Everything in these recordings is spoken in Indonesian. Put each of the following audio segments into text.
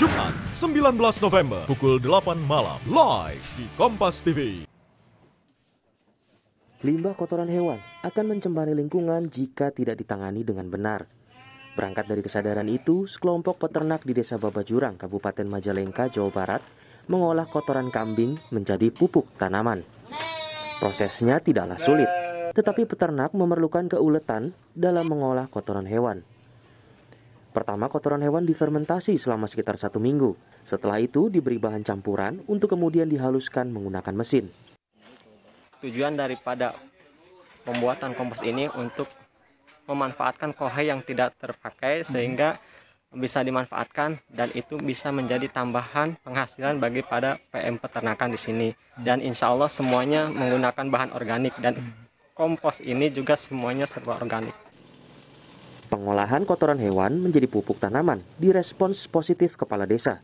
Jumat 19 November pukul 8 malam live di Kompas TV. Limbah kotoran hewan akan mencemari lingkungan jika tidak ditangani dengan benar. Berangkat dari kesadaran itu, sekelompok peternak di Desa Babajurang, Kabupaten Majalengka, Jawa Barat, mengolah kotoran kambing menjadi pupuk tanaman. Prosesnya tidaklah sulit, tetapi peternak memerlukan keuletan dalam mengolah kotoran hewan. Pertama, kotoran hewan difermentasi selama sekitar satu minggu. Setelah itu diberi bahan campuran untuk kemudian dihaluskan menggunakan mesin. Tujuan daripada pembuatan kompos ini untuk memanfaatkan kohai yang tidak terpakai hmm. sehingga bisa dimanfaatkan dan itu bisa menjadi tambahan penghasilan bagi pada PM peternakan di sini. Hmm. Dan insya Allah semuanya menggunakan bahan organik dan hmm. kompos ini juga semuanya serba organik. Pengolahan kotoran hewan menjadi pupuk tanaman direspons positif kepala desa.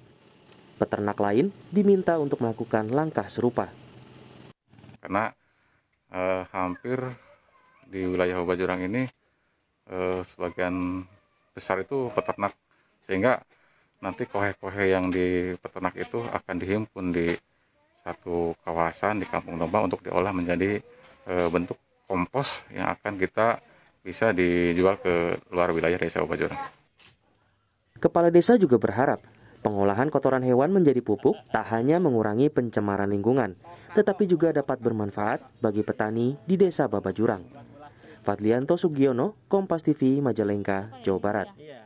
Peternak lain diminta untuk melakukan langkah serupa. Karena eh, hampir di wilayah Oba Jurang ini eh, sebagian besar itu peternak, sehingga nanti kohe-kohe yang di peternak itu akan dihimpun di satu kawasan di Kampung Domba untuk diolah menjadi e, bentuk kompos yang akan kita bisa dijual ke luar wilayah desa Obajora. Kepala desa juga berharap pengolahan kotoran hewan menjadi pupuk tak hanya mengurangi pencemaran lingkungan, tetapi juga dapat bermanfaat bagi petani di desa Babajurang. Fadlianto Sugiono, Kompas TV, Majalengka, Jawa Barat.